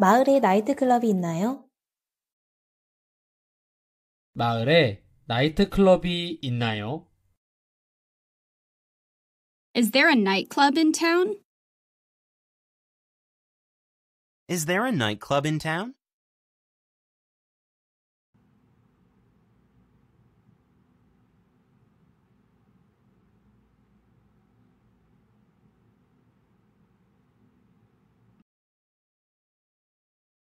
마을에 나이트클럽이 있나요? 마을에 나이트클럽이 있나요? Is there a nightclub in town? Is there a nightclub in town?